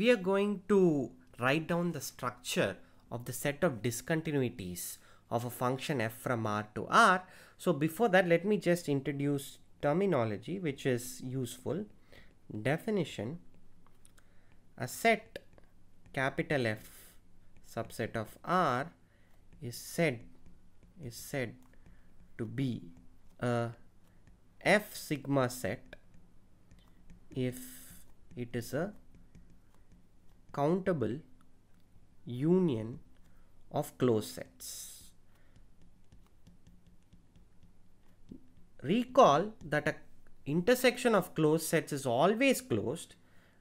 we are going to write down the structure of the set of discontinuities of a function f from r to r. So before that, let me just introduce terminology which is useful. Definition, a set capital F subset of R is said is said to be a F sigma set if it is a countable union of closed sets. Recall that a intersection of closed sets is always closed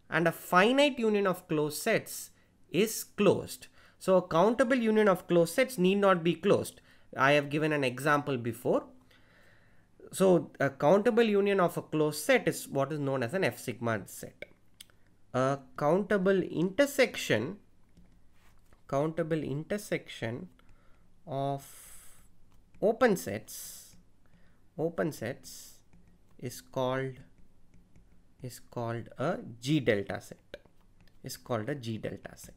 and a finite union of closed sets is closed. So a countable union of closed sets need not be closed. I have given an example before. So a countable union of a closed set is what is known as an F sigma set a countable intersection countable intersection of open sets open sets is called is called a g delta set is called a g delta set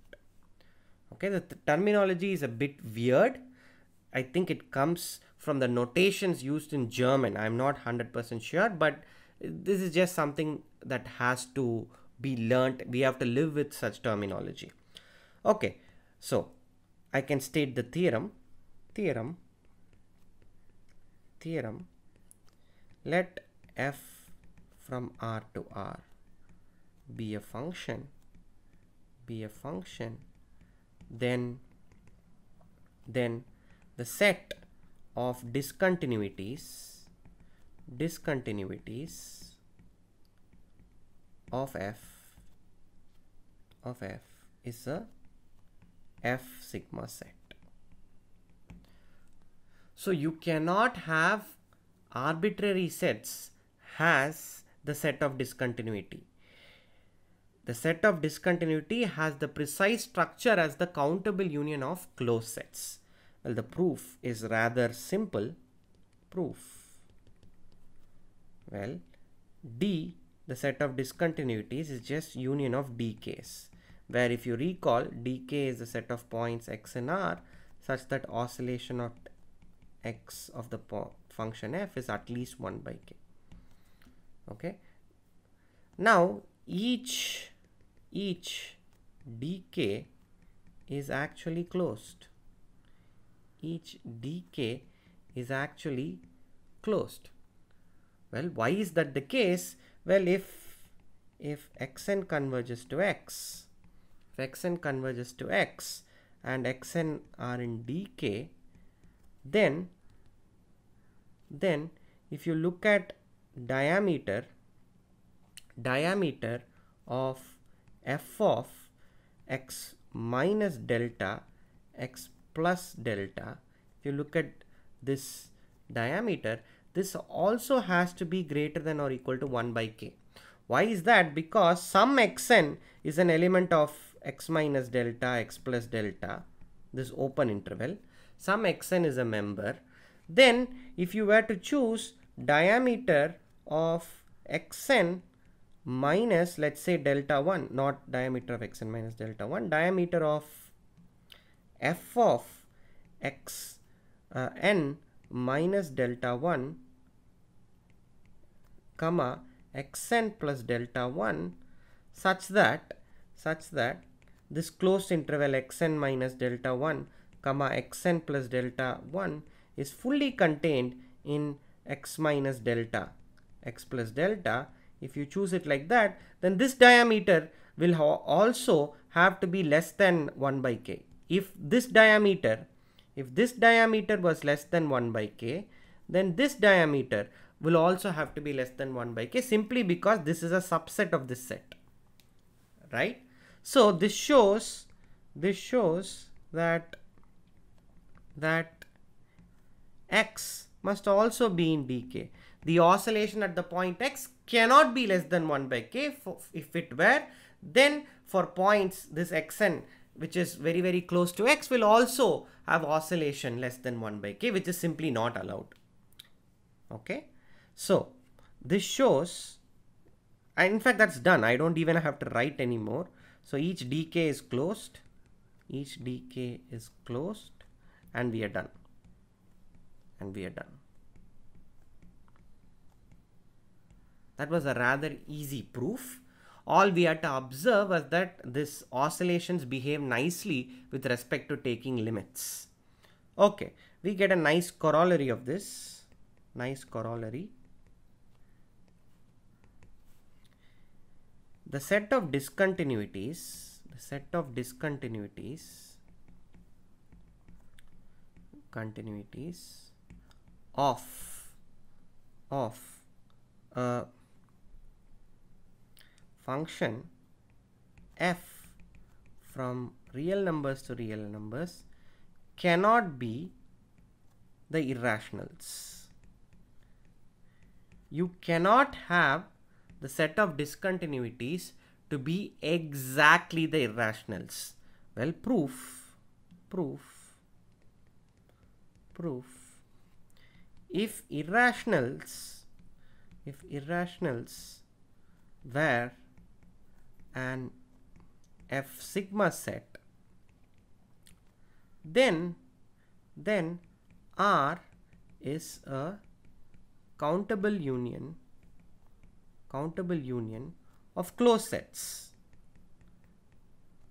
okay the terminology is a bit weird i think it comes from the notations used in german i'm not 100% sure but this is just something that has to be learnt. We have to live with such terminology. Okay, so I can state the theorem. Theorem. Theorem. Let f from r to r be a function be a function then then the set of discontinuities discontinuities of f of f is a f sigma set so you cannot have arbitrary sets has the set of discontinuity the set of discontinuity has the precise structure as the countable union of closed sets well the proof is rather simple proof well d the set of discontinuities is just union of d case where if you recall dk is a set of points x and r such that oscillation of x of the function f is at least 1 by k okay now each each dk is actually closed each dk is actually closed well why is that the case well if if xn converges to x if xn converges to x and xn are in Dk, then, then if you look at diameter, diameter of f of x minus delta x plus delta, if you look at this diameter, this also has to be greater than or equal to 1 by k. Why is that? Because some xn is an element of x minus delta x plus delta this open interval some xn is a member then if you were to choose diameter of xn minus let's say delta 1 not diameter of xn minus delta 1 diameter of f of x uh, n minus delta 1 comma xn plus delta 1 such that such that this closed interval xn minus delta 1 comma xn plus delta 1 is fully contained in x minus delta x plus delta if you choose it like that then this diameter will ha also have to be less than 1 by k if this diameter if this diameter was less than 1 by k then this diameter will also have to be less than 1 by k simply because this is a subset of this set right so this shows this shows that that x must also be in Bk. The oscillation at the point x cannot be less than 1 by k. If it were, then for points this xn which is very very close to x will also have oscillation less than 1 by k which is simply not allowed. Okay. So this shows and in fact that's done. I don't even have to write anymore. So each DK is closed, each DK is closed and we are done and we are done. That was a rather easy proof. All we had to observe was that this oscillations behave nicely with respect to taking limits. Okay, we get a nice corollary of this, nice corollary the set of discontinuities the set of discontinuities continuities of of a function f from real numbers to real numbers cannot be the irrationals you cannot have the set of discontinuities to be exactly the irrationals? Well, proof, proof, proof. If irrationals, if irrationals were an F sigma set, then, then R is a countable union countable union of closed sets.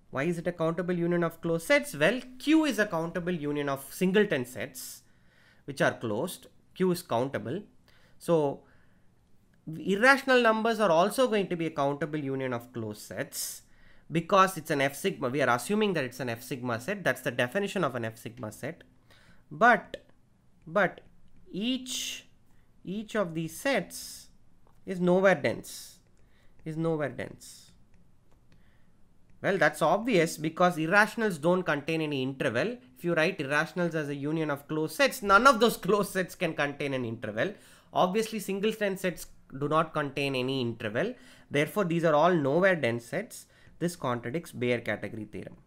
Why is it a countable union of closed sets? Well, Q is a countable union of singleton sets which are closed. Q is countable. So, irrational numbers are also going to be a countable union of closed sets because it's an F sigma. We are assuming that it's an F sigma set. That's the definition of an F sigma set. But, but each, each of these sets is nowhere dense. Is nowhere dense. Well, that's obvious because irrationals don't contain any interval. If you write irrationals as a union of closed sets, none of those closed sets can contain an interval. Obviously, single sets do not contain any interval. Therefore, these are all nowhere dense sets. This contradicts Bayer category theorem.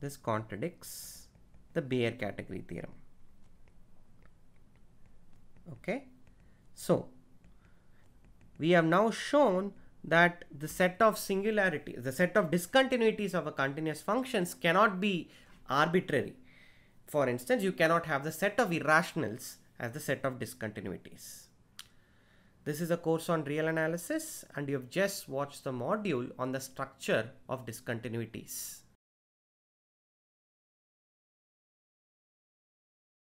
This contradicts the Bayer category theorem. Okay. So, we have now shown that the set of singularity, the set of discontinuities of a continuous functions cannot be arbitrary. For instance, you cannot have the set of irrationals as the set of discontinuities. This is a course on real analysis and you have just watched the module on the structure of discontinuities.